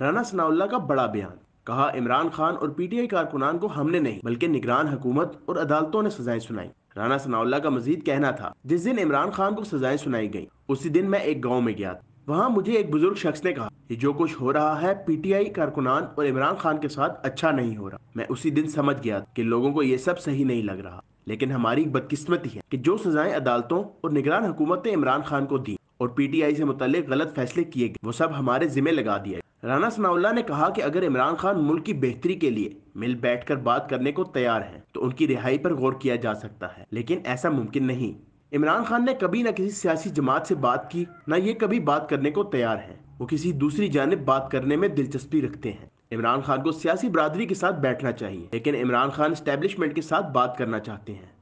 राना सनाउल्ला का बड़ा बयान कहा इमरान खान और पीटीआई कारकुनान को हमने नहीं बल्कि निगरान हुकूमत और अदालतों ने सजाएं सुनाई राना सनाउल्ला का मजीद कहना था जिस दिन इमरान खान को सजाएं सुनाई गयी उसी दिन मैं एक गाँव में गया वहाँ मुझे एक बुजुर्ग शख्स ने कहा कि जो कुछ हो रहा है पीटीआई कारकुनान और इमरान खान के साथ अच्छा नहीं हो रहा मैं उसी दिन समझ गया कि लोगों को ये सब सही नहीं लग रहा लेकिन हमारी बदकिस्मती है कि जो सजाएं अदालतों और निगरान हुकूमत ने इमरान खान को दी और पीटीआई से मुतल गलत फैसले किए गए वो सब हमारे जिम्मे लगा दिया राना सनाउल्ला ने कहा कि अगर इमरान खान मुल्क की बेहतरी के लिए मिल बैठकर बात करने को तैयार हैं तो उनकी रिहाई पर गौर किया जा सकता है लेकिन ऐसा मुमकिन नहीं इमरान खान ने कभी न किसी सियासी जमात से बात की न ये कभी बात करने को तैयार हैं वो किसी दूसरी जानब बात करने में दिलचस्पी रखते हैं इमरान खान को सियासी बरादरी के साथ बैठना चाहिए लेकिन इमरान खान स्टैब्लिशमेंट के साथ बात करना चाहते हैं